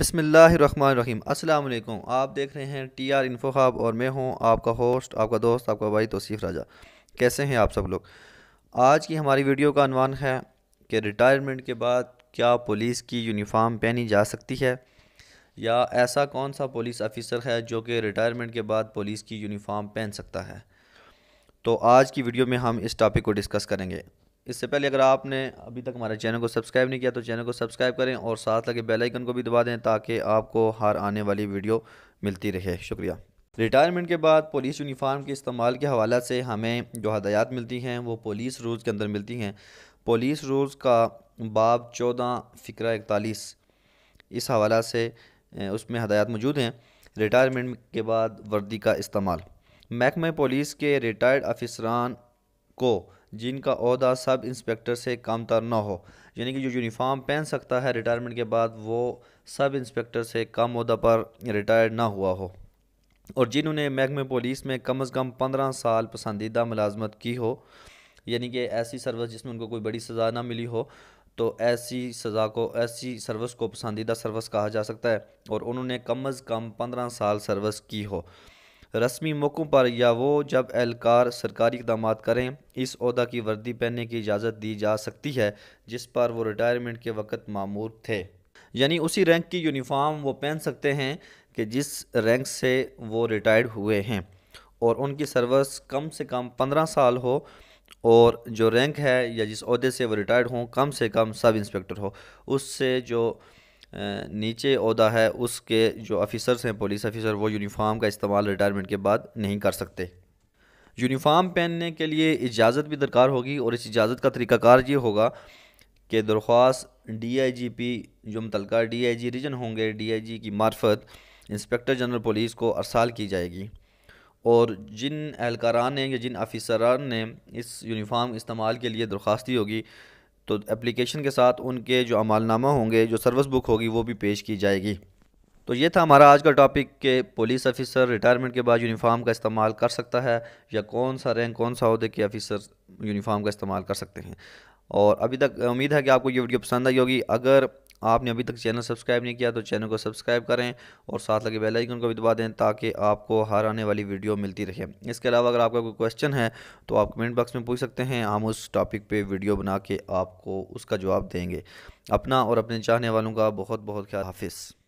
अस्सलाम वालेकुम आप देख रहे हैं टी आर इन्फो हब और मैं हूँ आपका होस्ट आपका दोस्त आपका भाई तोसीफ़ राजा कैसे हैं आप सब लोग आज की हमारी वीडियो का अनवान है कि रिटायरमेंट के बाद क्या पुलिस की यूनिफॉर्म पहनी जा सकती है या ऐसा कौन सा पुलिस ऑफिसर है जो कि रिटायरमेंट के बाद पुलिस की यूनिफ़ाम पहन सकता है तो आज की वीडियो में हम इस टॉपिक को डिस्कस करेंगे इससे पहले अगर आपने अभी तक हमारे चैनल को सब्सक्राइब नहीं किया तो चैनल को सब्सक्राइब करें और साथ लगे बेल आइकन को भी दबा दें ताकि आपको हर आने वाली वीडियो मिलती रहे शुक्रिया रिटायरमेंट के बाद पुलिस यूनिफार्म के इस्तेमाल के हवाले से हमें जो हदायत मिलती हैं वो पुलिस रूल्स के अंदर मिलती हैं पुलिस रूल्स का बाब चौदह फ़िक्रा इकतालीस इस हवाला से उसमें हदायत मौजूद हैं रिटायरमेंट के बाद वर्दी का इस्तेमाल महकमे पुलिस के रिटायर्ड अफसरान को जिनका अहदा सब इंस्पेक्टर से कमतर ना हो यानी कि जो यूनिफाम पहन सकता है रिटायरमेंट के बाद वो सब इंस्पेक्टर से कम अहदा पर रिटायर ना हुआ हो और जिन्होंने महकमे पुलिस में कम अज़ कम पंद्रह साल पसंदीदा मुलाजमत की हो यानी कि ऐसी सर्विस जिसमें उनको कोई बड़ी सज़ा ना मिली हो तो ऐसी सज़ा को ऐसी सर्विस को पसंदीदा सर्विस कहा जा सकता है और उन्होंने कम अज़ कम पंद्रह साल सर्विस की हो रस्मी मौक़ों पर या वो जब एहलकार सरकारी इकदाम करें इस अहदा की वर्दी पहनने की इजाज़त दी जा सकती है जिस पर वो रिटायरमेंट के वक्त मामूर थे यानी उसी रैंक की यूनिफॉर्म वो पहन सकते हैं कि जिस रैंक से वो रिटायर्ड हुए हैं और उनकी सर्विस कम से कम पंद्रह साल हो और जो रैंक है या जिस अहदे से वो रिटायर्ड हों कम से कम सब इंस्पेक्टर हो उससे जो नीचे अहदा है उसके जो ऑफिसर्स हैं पुलिस ऑफिसर वो यूनिफाम का इस्तेमाल रिटायरमेंट के बाद नहीं कर सकते यूनिफाम पहनने के लिए इजाज़त भी दरकार होगी और इस इजाज़त का तरीक़ाकार ये होगा कि दरख्वास डी आई जी पी जो मुतलका डी आई जी रीजन होंगे डी आई जी की मार्फत इंस्पेक्टर जनरल पुलिस को अरसाल की जाएगी और जिन एहलकारान ने या जिन अफिसरान ने इस यूनिफाम इस्तेमाल के लिए दरख्वास्त दी होगी तो एप्लीकेशन के साथ उनके जो अमालनामा होंगे जो सर्विस बुक होगी वो भी पेश की जाएगी तो ये था हमारा आज का टॉपिक के पुलिस ऑफिसर रिटायरमेंट के बाद यूनिफॉर्म का इस्तेमाल कर सकता है या कौन सा रैंक कौन सा अहदे के ऑफिसर यूनिफॉर्म का इस्तेमाल कर सकते हैं और अभी तक उम्मीद है कि आपको ये वीडियो पसंद आई होगी अगर आपने अभी तक चैनल सब्सक्राइब नहीं किया तो चैनल को सब्सक्राइब करें और साथ लगे बेल आइकन को भी दबा दें ताकि आपको हर आने वाली वीडियो मिलती रहे इसके अलावा अगर आपका कोई क्वेश्चन है तो आप कमेंट बॉक्स में पूछ सकते हैं हम उस टॉपिक पर वीडियो बना के आपको उसका जवाब देंगे अपना और अपने चाहने वालों का बहुत बहुत ख्याल हाफिज़